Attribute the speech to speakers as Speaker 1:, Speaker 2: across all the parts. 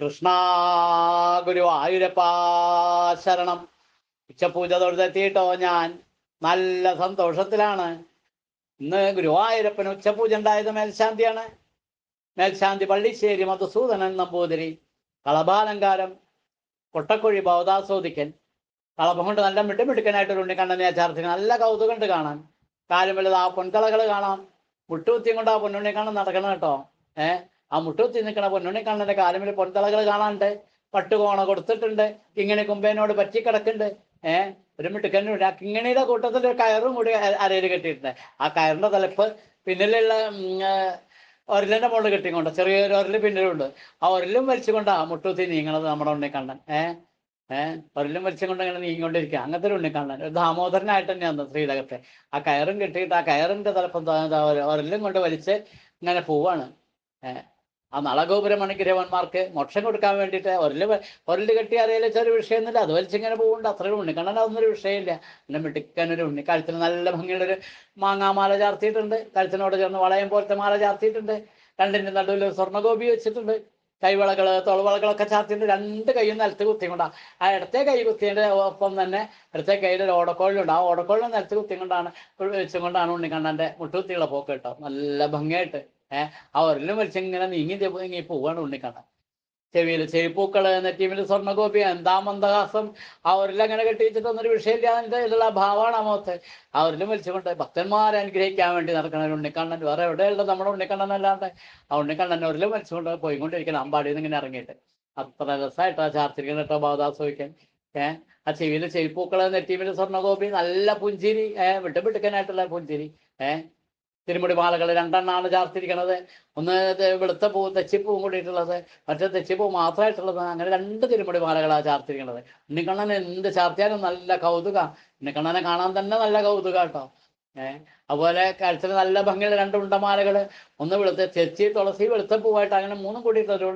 Speaker 1: കൃഷ്ണ ഗുരുവായൂരപ്പ ശരണം ഉച്ചപൂജ തൊഴുതെത്തിയിട്ടോ ഞാൻ നല്ല സന്തോഷത്തിലാണ് ഇന്ന് ഗുരുവായൂരപ്പന് ഉച്ചപൂജ ഉണ്ടായത് മേൽശാന്തിയാണ് മേൽശാന്തി പള്ളിശ്ശേരി മധുസൂദനൻ നമ്പൂതിരി കളഭാലങ്കാരം കൊട്ടക്കുഴി ഭവദാസോദിക്കൻ കളഭം കൊണ്ട് നല്ല മിട്ടുമിടുക്കനായിട്ട് ഉണ്ണിക്കണ്ണനെ ചാർത്തിക്ക് നല്ല കൗതുകമുണ്ട് കാണാൻ കാര്യം വലുത് ആ കാണാം മുട്ടുകുത്തിയും കൊണ്ട് ആ പൊന്നുണ്ണിക്കണ്ണൻ നടക്കണം കേട്ടോ ഏഹ് ആ മുട്ടുത്തി നിൽക്കണ പൊന്നുണ്ണി കണ്ണന്റെ കാലുമിൽ പൊൻതളകൾ കാണാണ്ട് പട്ടുകോണ കൊടുത്തിട്ടുണ്ട് ഇങ്ങനെ കുമ്പേനോട് പറ്റിക്കിടക്കുന്നുണ്ട് ഏർ ഒരു മിട്ടുക്കന്നൂടെ ആ കിങ്ങണിയുടെ കൂട്ടത്തിൽ ഒരു കയറും കൂടി അരയിൽ കെട്ടിയിട്ടുണ്ട് ആ കയറിന്റെ തലപ്പ് പിന്നിലുള്ള ഒരലിന്റെ മുകളിൽ കെട്ടിക്കൊണ്ട് ചെറിയൊരു ഒരല് പിന്നിലുണ്ട് ആ ഒരലും വലിച്ചുകൊണ്ടാ മുട്ടുത്തി നീങ്ങണത് നമ്മുടെ ഉണ്ണിക്കണ്ണൻ ഏർ ഏർ ഒരലും വലിച്ചുകൊണ്ട് ഇങ്ങനെ നീങ്ങിക്കൊണ്ടിരിക്കുക അങ്ങനത്തെ ഒരു ഉണ്ണിക്കണ്ണൻ ഒരു ദാമോദരനായിട്ട് തന്നെയാണ് ശ്രീലകത്തെ ആ കയറും കെട്ടിയിട്ട് ആ കയറിന്റെ തലപ്പം ഒരലും കൊണ്ട് വലിച്ച് ഇങ്ങനെ പോവാണ് ഏർ ആ നളഗോപുരം ഗിരവന്മാർക്ക് മോക്ഷം കൊടുക്കാൻ വേണ്ടിയിട്ട് ഒരല് ഒരല് കെട്ടി അറിയില്ല ചെറിയ വിഷയമൊന്നുമില്ല അത് വലിച്ചിങ്ങനെ പോകുന്നുണ്ട് അത്രയും ഉണ്ണിക്കണ്ണൻ അതൊന്നൊരു വിഷയമില്ല പിന്നെ മിടുക്കനൊരു ഉണ്ണി കഴുത്തിന് നല്ല ഭംഗിയുള്ള ഒരു മാങ്ങാമാല ചാർത്തിയിട്ടുണ്ട് കഴുത്തിനോട് ചേർന്ന് വളയം പോലത്തെ മാല ചാർത്തിയിട്ടുണ്ട് രണ്ടിൻ്റെ നടുവിൽ സ്വർണ്ണഗോപി വെച്ചിട്ടുണ്ട് കൈവളകൾ തൊളവളകളൊക്കെ ചാർത്തിയിട്ട് രണ്ട് കൈയും നിലത്ത് കുത്തിക്കൊണ്ടാ ആ ഇടത്തെ കൈ കുത്തിയതിൻ്റെ ഒപ്പം തന്നെ ഇടത്തെ കൈയുടെ ഒരു ഓടക്കോളിലുണ്ട് ആ ഓടക്കോളിൽ നിലത്ത് കുത്തിക്കൊണ്ടാണ് വെച്ചുകൊണ്ടാണ് ഉണ്ണിക്കണ്ണൻ്റെ മുട്ടുകുത്തിയുള്ള പോക്ക് കേട്ടോ നല്ല ഭംഗിയായിട്ട് ഏഹ് ആ ഉരലും വലിച്ച് ഇങ്ങനെ നീങ്ങി നീങ്ങി പോവാണ് ഉണ്ണിക്കണ്ണ ചെവിയിൽ ചെവിപ്പൂക്കള് നെറ്റിമിൽ സ്വർണ്ണഗോപി എന്താ മന്ദഹാസം ആ ഉരലങ്ങനെ കെട്ടിച്ചിട്ട് ഒന്നൊരു വിഷയമില്ല എന്നുള്ള ഭാവമാണ് ആ മുഖത്ത് ആ ഭക്തന്മാരെ അനുഗ്രഹിക്കാൻ വേണ്ടി നടക്കണ ഉണ്ണിക്കണ്ണൻ വേറെ എവിടെയുള്ളത് നമ്മുടെ ഉണ്ണിക്കണ്ണൻ അല്ലാണ്ട് ആ ഉണ്ണിക്കണ്ണൻ ഉരലും വലിച്ചുകൊണ്ട് പോയിക്കൊണ്ടിരിക്കണം അമ്പാടിയിൽ നിന്ന് ഇങ്ങനെ ഇറങ്ങിയിട്ട് അത്ര രസമായിട്ടാ ചാർത്തിരിക്കുന്ന കേട്ടോ ഭാവദാസോയ്ക്കാൻ ഏഹ് ആ ചെവിയിൽ ചെവിപ്പൂക്കള് നെറ്റിമിൽ സ്വർണ്ണഗോപി നല്ല പുഞ്ചിരി ഏഹ് വിട്ടുപിടുക്കനായിട്ടുള്ള പുഞ്ചിരി ഏഹ് തിരുമുടി മാലകൾ രണ്ടെണ്ണാണ് ചാർത്തിരിക്കണത് ഒന്ന് വെളുത്ത പൂവും തെച്ചിപ്പൂവും കൂടിയിട്ടുള്ളത് മറ്റേ തെച്ചിപ്പൂ മാത്രമായിട്ടുള്ളത് അങ്ങനെ രണ്ട് തിരുമുടി മാലകളാണ് ചാർത്തിരിക്കണത് ഉണ്ണിക്കണ്ണൻ എന്ത് ചാർത്തിയാലും നല്ല കൗതുക ഉണ്ണിക്കണ്ണനെ കാണാൻ തന്നെ നല്ല കൗതുക കേട്ടോ ഏഹ് അതുപോലെ കഴുത്തിന് നല്ല ഭംഗിയുള്ള രണ്ട് ഉണ്ടമാലകൾ ഒന്ന് വെളുത്ത തെച്ചി തുളസി വെളുത്ത പൂവായിട്ട് അങ്ങനെ മൂന്നും കൂടിയിട്ടുള്ള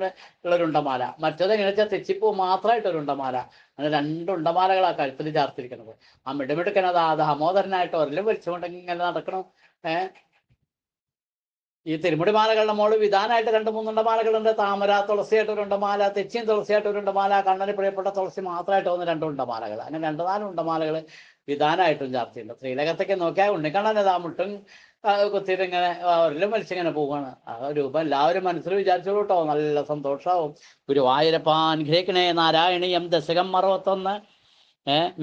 Speaker 1: ഉള്ളൊരു ഉണ്ടമാല മറ്റേത് എങ്ങനെ വെച്ചാൽ തെച്ചിപ്പൂ മാത്രമായിട്ടൊരു ഉണ്ടമാല അങ്ങനെ രണ്ട് ഉണ്ടമാലകളാണ് കഴുത്തിൽ ചാർത്തിരിക്കുന്നത് ആ മിടുമിടുക്കനത് ആ ദാമോദരനായിട്ട് ഒരെല്ലാം വലിച്ചുകൊണ്ടെങ്കിൽ ഇങ്ങനെ നടക്കണം ഏഹ് ഈ തിരുമുടി മാലകളുടെ മോള് വിധാനമായിട്ട് രണ്ട് മൂന്നുണ്ട മാലകളുണ്ട് താമര തുളസിയായിട്ട് മാല ഉണ്ടമാല തെച്ചിയും തുളസിയായിട്ട് ഒരു കണ്ണന് പ്രിയപ്പെട്ട തുളസി മാത്രമായിട്ട് വന്ന് രണ്ട് മാലകൾ അങ്ങനെ രണ്ട് നാല് മാലകൾ വിധാനമായിട്ടും ചർച്ചയുണ്ട് ശ്രീലകത്തേക്ക് നോക്കിയാൽ ഉണ്ണിക്കണ്ണനെ ഏതാ മുട്ടും കുത്തിയിട്ട് ഇങ്ങനെ ഒരിലും മത്സ്യങ്ങനെ പോവാണ് ആ രൂപം എല്ലാവരും മനസ്സിൽ വിചാരിച്ചോളൂ കേട്ടോ നല്ല സന്തോഷമാവും ഗുരുവായൂരപ്പ അനുഗ്രഹിക്കണേ നാരായണീയം ദശകം മറുപത്തൊന്ന്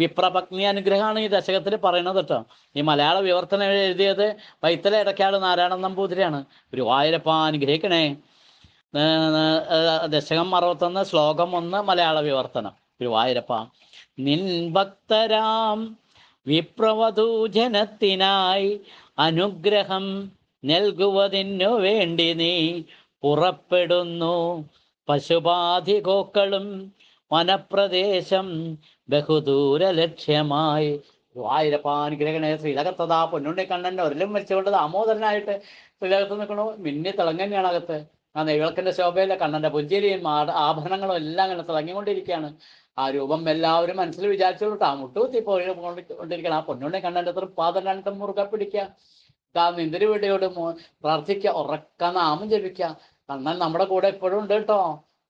Speaker 1: വിപ്രപത്നി അനുഗ്രഹമാണ് ഈ ദശകത്തിൽ പറയുന്നത് കേട്ടോ ഈ മലയാള വിവർത്തനം എഴുതിയത് പൈത്തല ഇടയ്ക്കാട് നാരായണൻ നമ്പൂതിരിയാണ് ഗുരുവായൂരപ്പ അനുഗ്രഹിക്കണേ ദശകം അറുപത്തൊന്ന് ശ്ലോകം ഒന്ന് മലയാള വിവർത്തനം ഗുരുവായൂരപ്പ നിൻ ഭക്തരാം വിപ്രവധൂ അനുഗ്രഹം നൽകുവതിനു വേണ്ടി നീ പുറപ്പെടുന്നു പശുപാധികോക്കളും ഗോക്കളും വനപ്രദേശം ബഹുദൂര ലക്ഷ്യമായി ഗുരുവായൂരപ്പാനുഗ്രഹണേ ശ്രീലകത്തതാ പൊന്നുണ്ണി കണ്ണൻ്റെ ഒരിലും മരിച്ചുകൊണ്ട് ദാമോദരനായിട്ട് ശ്രീലകത്ത് നിൽക്കണോ മിന്നി തിളങ്ങന്നെയാണ് അകത്ത് ആ നെയ്വിളക്കിന്റെ ശോഭയിലെ കണ്ണന്റെ പുഞ്ചേരിയും ആഭരണങ്ങളും എല്ലാം അങ്ങനെ തിളങ്ങിക്കൊണ്ടിരിക്കുകയാണ് ആ രൂപം എല്ലാവരും മനസ്സിൽ ആ മുട്ടുകുത്തി പോയി കൊണ്ടിരിക്കണം ആ പൊന്നുണ്ണി കണ്ണന്റെ അത്ര പാദം രണ്ടും മുറുകെ പിടിക്കുക നിന്തിരി വീടിയോട് പ്രാർത്ഥിക്കുക ഉറക്ക നാമം ജപിക്കുക കണ്ണൻ നമ്മുടെ കൂടെ എപ്പോഴും ഉണ്ട് കേട്ടോ